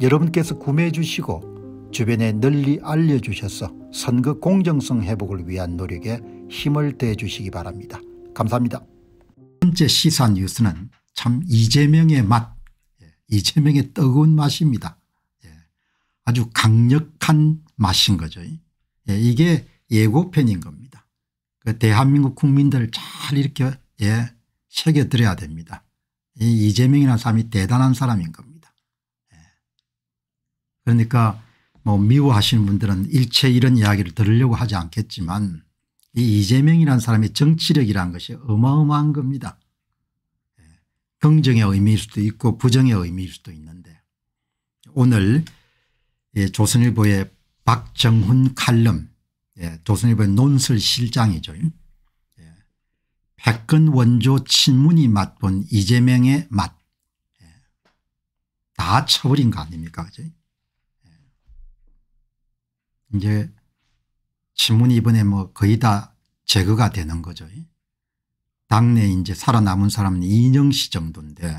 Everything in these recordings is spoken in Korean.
여러분께서 구매해 주시고 주변에 널리 알려주셔서 선거 공정성 회복을 위한 노력에 힘을 대 주시기 바랍니다. 감사합니다. 첫 번째 시사 뉴스는 참 이재명의 맛 예, 이재명의 뜨거운 맛입니다. 예, 아주 강력한 맛인 거죠. 예, 이게 예고편인 겁니다. 그 대한민국 국민들 잘 이렇게 새겨들어야 됩니다. 이재명이라는 사람이 대단한 사람인 겁니다. 그러니까 뭐 미워하시는 분들은 일체 이런 이야기를 들으려고 하지 않겠지만 이 이재명이라는 사람의 정치력이라는 것이 어마어마한 겁니다. 예, 긍정의 의미일 수도 있고 부정의 의미일 수도 있는데 오늘 조선일보의 박정훈 칼럼 예, 조선일보의 논설 실장이죠. 예, 백근 원조 친문이 맛본 이재명의 맛. 다 처벌인 거 아닙니까 그죠 이제 신문이 이번에 뭐 거의 다 제거가 되는 거죠. 당내 이제 살아남은 사람은 이인영 씨 정도인데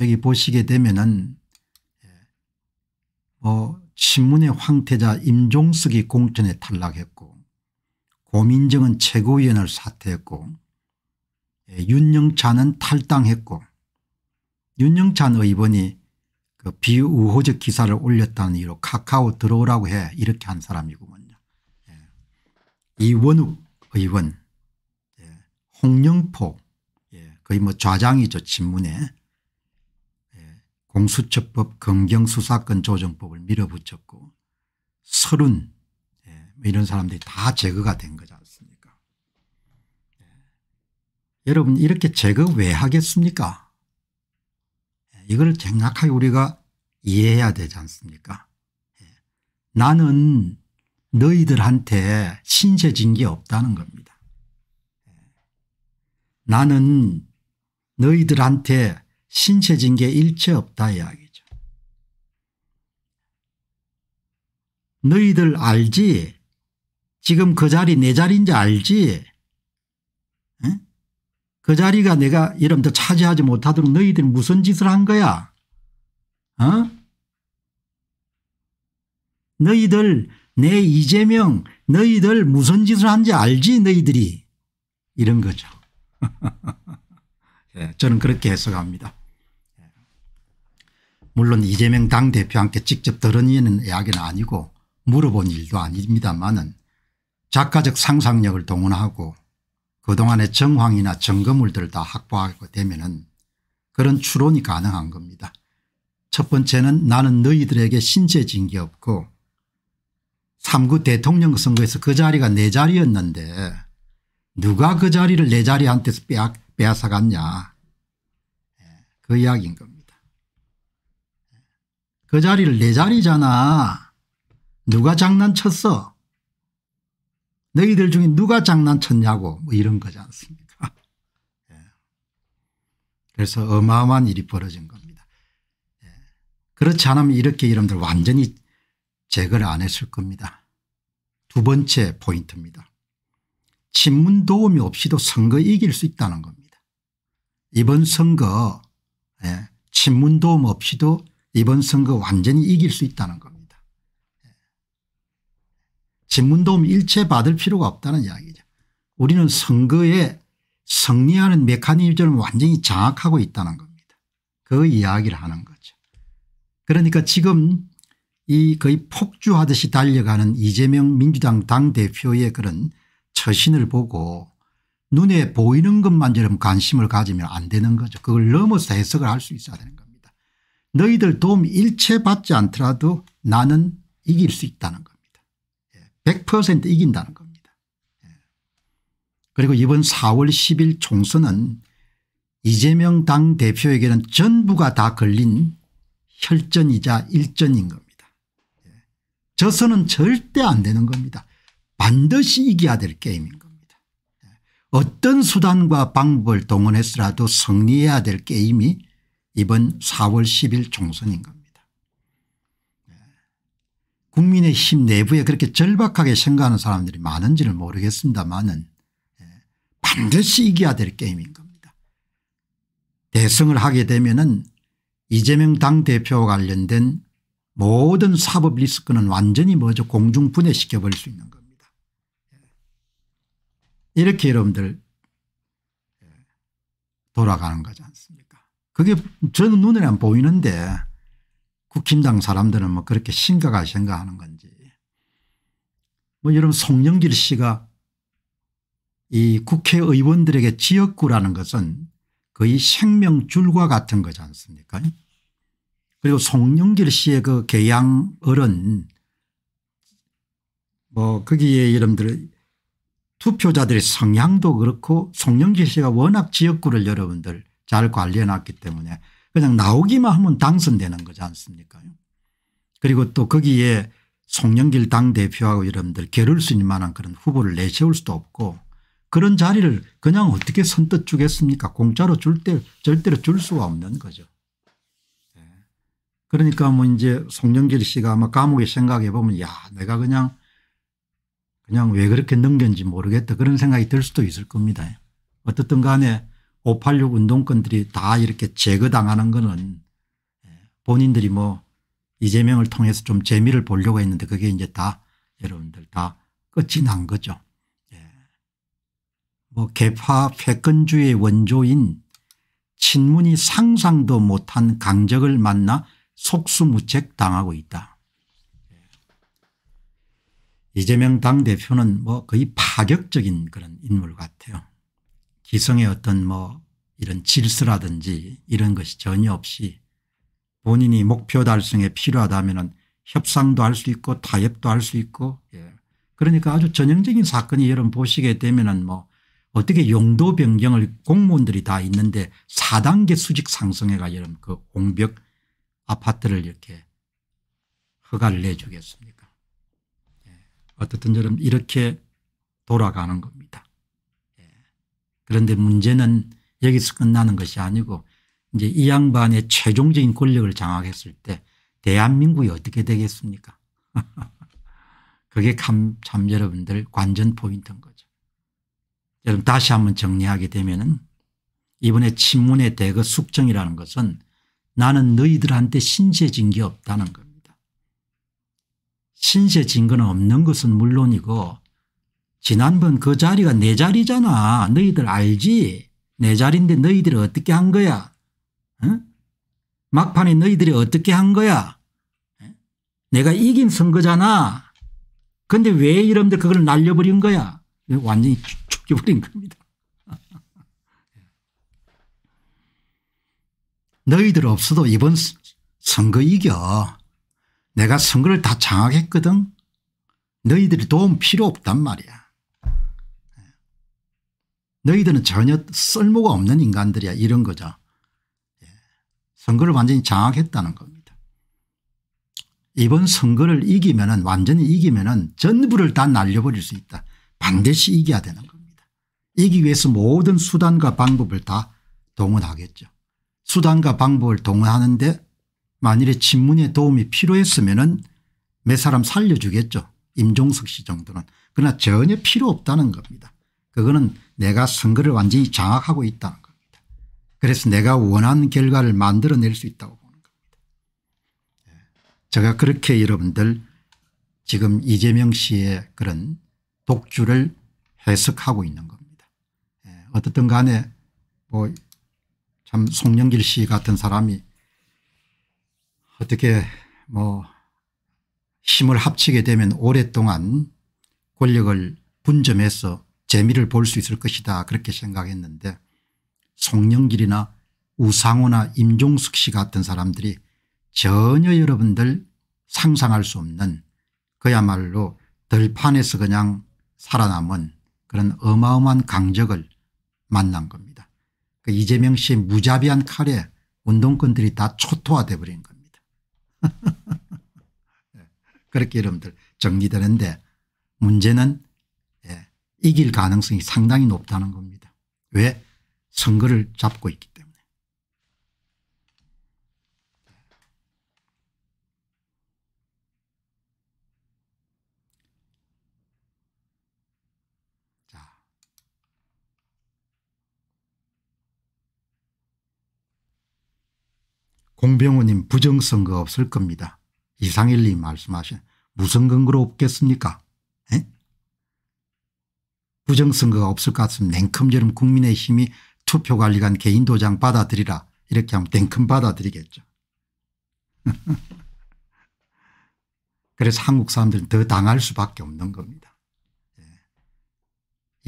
여기 보시게 되면은 예, 뭐 신문의 황태자 임종석이 공천에 탈락했고 고민정은 최고위원을 사퇴했고 예, 윤영찬은 탈당했고 윤영찬 의원이 그 비우호적 기사를 올렸다는 이유로 카카오 들어오라고 해 이렇게 한 사람이구먼요. 예. 이원욱 의원 예. 홍영포 예. 거의 뭐 좌장이죠 친문에 예. 공수처법 검경수사권 조정법을 밀어붙였고 서른 예. 뭐 이런 사람들이 다 제거가 된 거지 예. 여러분 이렇게 제거 왜 하겠습니까 이걸 정확하게 우리가 이해해야 되지 않습니까 예. 나는 너희들한테 신세진 게 없다는 겁니다. 예. 나는 너희들한테 신세진 게 일체 없다 이야기죠. 너희들 알지? 지금 그 자리 내 자리인지 알지? 그 자리가 내가 여러분들 차지하지 못하도록 너희들이 무슨 짓을 한 거야 어? 너희들 내 이재명 너희들 무슨 짓을 한지 알지 너희들이 이런 거죠 예, 저는 그렇게 해석합니다 예. 물론 이재명 당대표한테 직접 들은 이야기는 아니고 물어본 일도 아닙니다만은 작가적 상상력을 동원하고 그동안의 정황이나 증거물들을 다 확보하게 되면 그런 추론이 가능한 겁니다. 첫 번째는 나는 너희들에게 신체진 게 없고 3구 대통령 선거에서 그 자리가 내 자리였는데 누가 그 자리를 내 자리한테서 빼앗아갔냐 예, 그 이야기인 겁니다. 예. 그 자리를 내 자리잖아. 누가 장난쳤어. 너희들 중에 누가 장난쳤냐고 뭐 이런 거지 않습니까 예. 그래서 어마어마한 일이 벌어진 겁니다. 예. 그렇지 않으면 이렇게 여러들 완전히 제거를 안 했을 겁니다. 두 번째 포인트입니다. 친문 도움이 없이도 선거 이길 수 있다는 겁니다. 이번 선거 예. 친문 도움 없이도 이번 선거 완전히 이길 수 있다는 겁니다. 신문도움 일체 받을 필요가 없다는 이야기죠. 우리는 선거에 승리하는 메커니즘을 완전히 장악하고 있다는 겁니다. 그 이야기를 하는 거죠. 그러니까 지금 이 거의 폭주하듯이 달려가는 이재명 민주당 당대표의 그런 처신을 보고 눈에 보이는 것만처럼 관심을 가지면 안 되는 거죠. 그걸 넘어서 해석을 할 수 있어야 되는 겁니다. 너희들 도움 일체 받지 않더라도 나는 이길 수 있다는 거100% 이긴다는 겁니다. 예. 그리고 이번 4월 10일 총선은 이재명 당대표에게는 전부가 다 걸린 혈전이자 일전인 겁니다. 예. 저서는 절대 안 되는 겁니다. 반드시 이겨야 될 게임인 겁니다. 예. 어떤 수단과 방법을 동원해서라도 승리해야 될 게임이 이번 4월 10일 총선인 겁니다. 국민의힘 내부에 그렇게 절박하게 생각하는 사람들이 많은지를 모르겠습니다만은 예, 반드시 이겨야 될 게임인 겁니다. 대승을 하게 되면은 이재명 당대표와 관련된 모든 사법 리스크는 완전히 뭐죠 공중 분해시켜버릴 수 있는 겁니다. 예. 이렇게 여러분들 예, 돌아가는 거지 않습니까 그게 저는 눈에 안 보이는데 국힘당 사람들은 뭐 그렇게 심각하게 생각하는 건지 뭐 여러분 송영길 씨가 이 국회의원들에게 지역구라는 것은 거의 생명줄과 같은 거지 않습니까 그리고 송영길 씨의 그 개양을은 뭐 거기에 여러분들 투표자들의 성향도 그렇고 송영길 씨가 워낙 지역구를 여러분들 잘 관리해 놨기 때문에 그냥 나오기만 하면 당선되는 거지 않습니까 그리고 또 거기에 송영길 당대표하고 여러분들 겨룰 수 있는 만한 그런 후보를 내세울 수도 없고 그런 자리를 그냥 어떻게 선뜻 주겠습니까 공짜로 줄 때 절대로 줄 수가 없는 거죠. 예. 그러니까 뭐 이제 송영길 씨가 아마 감옥에 생각해 보면 야 내가 그냥 그냥 왜 그렇게 넘겼는지 모르겠다 그런 생각이 들 수도 있을 겁니다. 어떻든 간에 586 운동권들이 다 이렇게 제거당하는 것은 예, 본인들이 뭐 이재명을 통해서 좀 재미를 보려고 했는데 그게 이제 다 여러분들 다 끝이 난 거죠. 예. 뭐 개파 패권주의 원조인 친문이 상상도 못한 강적을 만나 속수무책 당하고 있다. 예. 이재명 당대표는 뭐 거의 파격적인 그런 인물 같아요. 기성의 어떤 뭐 이런 질서라든지 이런 것이 전혀 없이 본인이 목표 달성에 필요하다면 협상도 할 수 있고 타협도 할 수 있고 예. 그러니까 아주 전형적인 사건이 여러분 보시게 되면은 뭐 어떻게 용도 변경을 공무원들이 다 있는데 4단계 수직 상승해가 여러분 그 공벽 아파트를 이렇게 허가를 내주겠습니까. 예. 어떻든 여러분 이렇게 돌아가는 겁니다. 그런데 문제는 여기서 끝나는 것이 아니고 이제 이 양반의 최종적인 권력을 장악했을 때 대한민국이 어떻게 되겠습니까? 그게 참, 참 여러분들 관전 포인트인 거죠. 여러분 다시 한번 정리하게 되면은 이번에 친문의 대거 숙정이라는 것은 나는 너희들한테 신세진 게 없다는 겁니다. 신세진 건 없는 것은 물론이고 지난번 그 자리가 내 자리잖아. 너희들 알지? 내 자리인데 너희들이 어떻게 한 거야? 응? 막판에 너희들이 어떻게 한 거야? 내가 이긴 선거잖아. 근데 왜 이놈들 그걸 날려버린 거야? 완전히 죽여버린 겁니다. 너희들 없어도 이번 선거 이겨. 내가 선거를 다 장악했거든. 너희들이 도움 필요 없단 말이야. 너희들은 전혀 쓸모가 없는 인간들이야 이런 거죠. 예. 선거를 완전히 장악했다는 겁니다. 이번 선거를 이기면 은 완전히 이기면 은 전부를 다 날려버릴 수 있다. 반드시 이겨야 되는 겁니다. 이기 위해서 모든 수단과 방법을 다 동원하겠죠. 수단과 방법을 동원하는데 만일에 친문의 도움이 필요했으면 은몇 사람 살려주겠죠. 임종석 씨 정도는. 그러나 전혀 필요 없다는 겁니다. 그거는 내가 선거를 완전히 장악하고 있다는 겁니다. 그래서 내가 원한 결과를 만들어낼 수 있다고 보는 겁니다. 예. 제가 그렇게 여러분들 지금 이재명 씨의 그런 독주를 해석하고 있는 겁니다. 예. 어떻든 간에 뭐 참 송영길 씨 같은 사람이 어떻게 뭐 힘을 합치게 되면 오랫동안 권력을 분점해서 재미를 볼 수 있을 것이다 그렇게 생각했는데 송영길이나 우상호나 임종숙 씨 같은 사람들이 전혀 여러분들 상상할 수 없는 그야말로 들판에서 그냥 살아남은 그런 어마어마한 강적을 만난 겁니다. 그 이재명 씨의 무자비한 칼에 운동권들이 다 초토화돼 버린 겁니다. 네. 그렇게 여러분들 정리되는데 문제는 이길 가능성이 상당히 높다는 겁니다. 왜? 선거를 잡고 있기 때문에. 자. 공병호님 부정선거 없을 겁니다. 이상일님 말씀하신 무슨 근거로 없겠습니까? 에? 부정선거가 없을 것 같으면 냉큼처럼 국민의힘이 투표관리관 개인도장 받아들이라 이렇게 하면 냉큼 받아들이겠죠. 그래서 한국 사람들은 더 당할 수밖에 없는 겁니다. 예.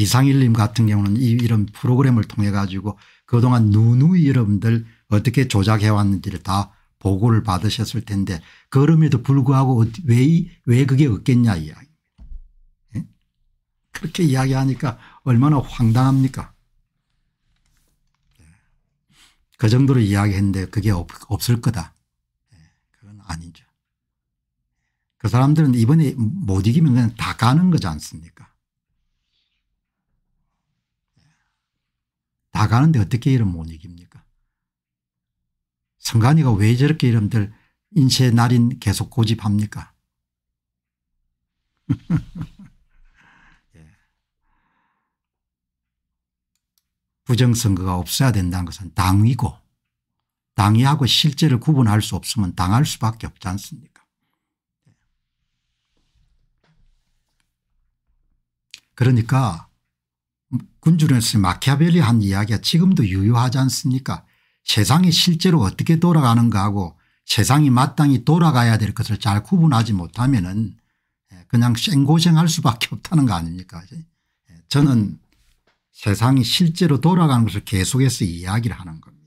이상일님 같은 경우는 이, 이런 프로그램을 통해 가지고 그동안 누누이 여러분들 어떻게 조작해 왔는지를 다 보고를 받으셨을 텐데 그럼에도 불구하고 왜, 왜 그게 없겠냐 이야기. 그렇게 이야기하니까 얼마나 황당합니까? 예. 그 정도로 이야기했는데 그게 없, 없을 거다. 예, 그건 아니죠. 그 사람들은 이번에 못 이기면 그냥 다 가는 거지 않습니까? 예. 다 가는데 어떻게 이름 못 이깁니까? 성관이가 왜 저렇게 이름들 인쇄 날인 계속 고집합니까? 부정선거가 없어야 된다는 것은 당위고 당위하고 실제를 구분할 수 없으면 당할 수밖에 없지 않습니까 그러니까 군주로서 마키아벨리 한 이야기가 지금도 유효하지 않습니까 세상이 실제로 어떻게 돌아가는가 하고 세상이 마땅히 돌아가야 될 것을 잘 구분하지 못하면 은 그냥 생고생할 수밖에 없다는 거 아닙니까 저는 세상이 실제로 돌아가는 것을 계속해서 이야기를 하는 겁니다.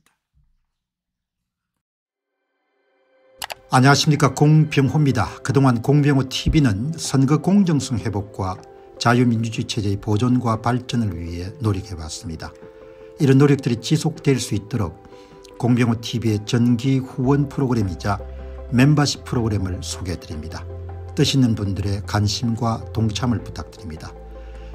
안녕하십니까 공병호입니다. 그동안 공병호 tv는 선거 공정성 회복과 자유민주주의 체제의 보존과 발전을 위해 노력해왔습니다. 이런 노력들이 지속될 수 있도록 공병호 tv의 전기 후원 프로그램이자 멤버십 프로그램을 소개해드립니다. 뜻 있는 분들의 관심과 동참을 부탁드립니다.